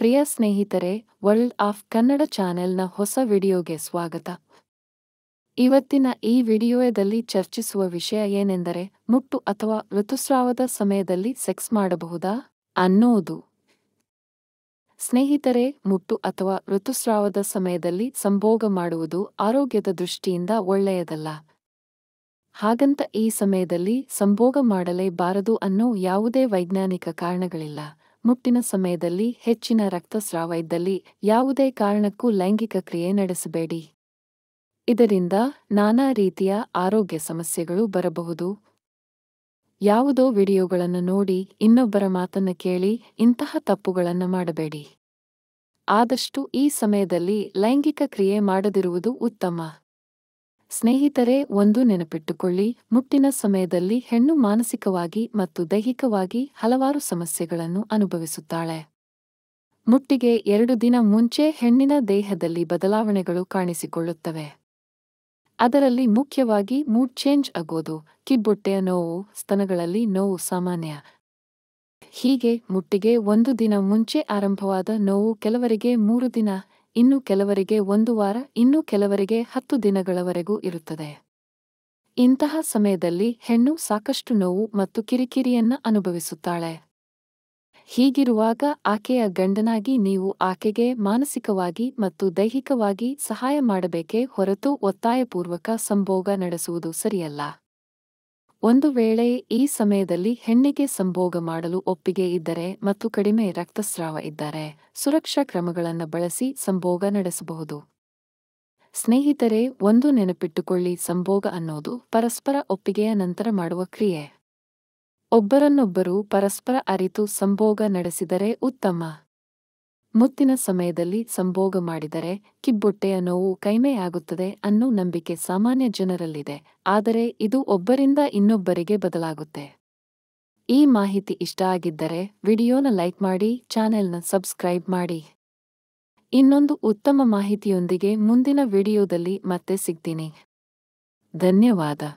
ಪ್ರಿಯ ಸ್ನೇಹಿತರೆ world of Kannada ಚಾನೆಲ್ನ ಹೊಸ ವಿಡಿಯೋಗೆ ಸ್ವಾಗತ ಇವತ್ತಿನ ಈ ವಿಡಿಯೋದಲ್ಲಿ ಚರ್ಚಿಸುವ ವಿಷಯ ಏನೆಂದರೆ ಮುಟ್ಟು ಅಥವಾ ಋತುಸ್ರಾವದ ಸಮಯದಲ್ಲಿ ಸೆಕ್ಸ್ ಮಾಡಬಹುದಾ ಅನ್ನೋದು ಸ್ನೇಹಿತರೆ ಮುಟ್ಟು ಅಥವಾ ಋತುಸ್ರಾವದ ಸಮಯದಲ್ಲಿ ಸಂಭೋಗ ಮಾಡುವುದು ಆರೋಗ್ಯದ ದೃಷ್ಟಿಯಿಂದ ಒಳ್ಳೆಯದಲ್ಲ ಹಾಗಂತ ಈ ಸಮಯದಲ್ಲಿ ಸಂಭೋಗ ಮಾಡಲೇಬಾರದು ಅನ್ನೋ ಯಾವುದೇ ವೈಜ್ಞಾನಿಕ ಕಾರಣಗಳಿಲ್ಲ ಮುಟ್ಟಿನ ಸಮಯದಲ್ಲಿ ಹೆಚ್ಚಿನ ರಕ್ತಸ್ರಾವ ಇದ್ದಲ್ಲಿ ಯಾವುದೇ ಕಾರಣಕ್ಕೂ ಲೈಂಗಿಕ ಕ್ರಿಯೆ ನಡೆಸಬೇಡಿ ಇದರಿಂದ ನಾನಾ ರೀತಿಯ ಆರೋಗ್ಯ ಸಮಸ್ಯೆಗಳು ಬರಬಹುದು ಯಾವುದೋ ವಿಡಿಯೋಗಳನ್ನು ನೋಡಿ ಇನ್ನೊಬ್ಬರ ಮಾತನ್ನು ಕೇಳಿ ಇಂತಹ ತಪ್ಪುಗಳನ್ನು ಮಾಡಬೇಡಿ ಆದಷ್ಟು ಈ ಸಮಯದಲ್ಲಿ ಲೈಂಗಿಕ ಕ್ರಿಯೆ ಮಾಡದಿರುವುದು ಉತ್ತಮ ಸ್ನೇಹಿತರೆ ಒಂದು ನೆನಪಿಟ್ಟುಕೊಳ್ಳಿ ಮುಟ್ಟಿನ ಸಮಯದಲ್ಲಿ ಹೆಣ್ಣು ಮಾನಸಿಕವಾಗಿ ಮತ್ತು ದೈಹಿಕವಾಗಿ ಹಲವಾರು ಸಮಸ್ಯೆಗಳನ್ನು ಅನುಭವಿಸುತ್ತಾಳೆ ಮುಟ್ಟಿಗೆ ಎರಡು ದಿನ ಮುಂಚೆ ಹೆಣ್ಣಿನ ದೇಹದಲ್ಲಿ ಬದಲಾವಣೆಗಳು ಕಾಣಿಸಿಕೊಳ್ಳುತ್ತವೆ ಅದರಲ್ಲಿ ಮುಖ್ಯವಾಗಿ ಮೂಡ್ ಚೇಂಜ್ ಆಗೋದು ಕಿಬ್ಬೊಟ್ಟೆಯ ನೋವು ಸ್ತನಗಳಲ್ಲಿ ನೋವು ಸಾಮಾನ್ಯ ಹೀಗೆ ಮುಟ್ಟಿಗೆ ಒಂದು ದಿನ ಮುಂಚೆ ಆರಂಭವಾದ ನೋವು ಕೆಲವರಿಗೆ ಮೂರು ದಿನ ಇನ್ನು ಕೆಲವರಿಗೆ ಒಂದು ವಾರ ಇನ್ನು ಕೆಲವರಿಗೆ ಹತ್ತು ದಿನಗಳವರೆಗೂ ಇರುತ್ತದೆ ಇಂತಹ ಸಮಯದಲ್ಲಿ ಹೆಣ್ಣು ಸಾಕಷ್ಟು ನೋವು ಮತ್ತು ಕಿರಿಕಿರಿಯನ್ನ ಅನುಭವಿಸುತ್ತಾಳೆ ಹೀಗಿರುವಾಗ ಆಕೆಯ ಗಂಡನಾಗಿ ನೀವು ಆಕೆಗೆ ಮಾನಸಿಕವಾಗಿ ಮತ್ತು ದೈಹಿಕವಾಗಿ ಸಹಾಯ ಮಾಡಬೇಕೇ ಹೊರತು ಒತ್ತಾಯಪೂರ್ವಕ ಸಂಭೋಗ ನಡೆಸುವುದು ಸರಿಯಲ್ಲ ಒಂದು ವೇಳೆ ಈ ಸಮಯದಲ್ಲಿ ಹೆಣ್ಣಿಗೆ ಸಂಭೋಗ ಮಾಡಲು ಒಪ್ಪಿಗೆ ಇದ್ದರೆ ಮತ್ತು ಕಡಿಮೆ ರಕ್ತಸ್ರಾವ ಇದ್ದರೆ ಸುರಕ್ಷಾ ಕ್ರಮಗಳನ್ನು ಬಳಸಿ ಸಂಭೋಗ ನಡೆಸಬಹುದು ಸ್ನೇಹಿತರೆ ಒಂದು ನೆನಪಿಟ್ಟುಕೊಳ್ಳಿ ಸಂಭೋಗ ಅನ್ನೋದು ಪರಸ್ಪರ ಒಪ್ಪಿಗೆಯ ನಂತರ ಮಾಡುವ ಕ್ರಿಯೆ ಒಬ್ಬರನ್ನೊಬ್ಬರು ಪರಸ್ಪರ ಅರಿತು ಸಂಭೋಗ ನಡೆಸಿದರೆ ಉತ್ತಮ ಮುತ್ತಿನ ಸಮಯದಲ್ಲಿ ಸಂಭೋಗ ಮಾಡಿದರೆ ಕಿಬ್ಬೊಟ್ಟೆಯ ನೋವು ಕೈಮೆಯಾಗುತ್ತದೆ ಅನ್ನೋ ನಂಬಿಕೆ ಸಾಮಾನ್ಯ ಜನರಲ್ಲಿದೆ ಆದರೆ ಇದು ಒಬ್ಬರಿಂದ ಇನ್ನೊಬ್ಬರಿಗೆ ಬದಲಾಗುತ್ತೆ ಈ ಮಾಹಿತಿ ಇಷ್ಟ ಆಗಿದ್ದರೆ ವಿಡಿಯೋನ ಲೈಕ್ ಮಾಡಿ ಚಾನೆಲ್ನ ಸಬ್ಸ್ಕ್ರೈಬ್ ಮಾಡಿ ಇನ್ನೊಂದು ಉತ್ತಮ ಮಾಹಿತಿಯೊಂದಿಗೆ ಮುಂದಿನ ವಿಡಿಯೋದಲ್ಲಿ ಮತ್ತೆ ಸಿಗ್ತೀನಿ ಧನ್ಯವಾದ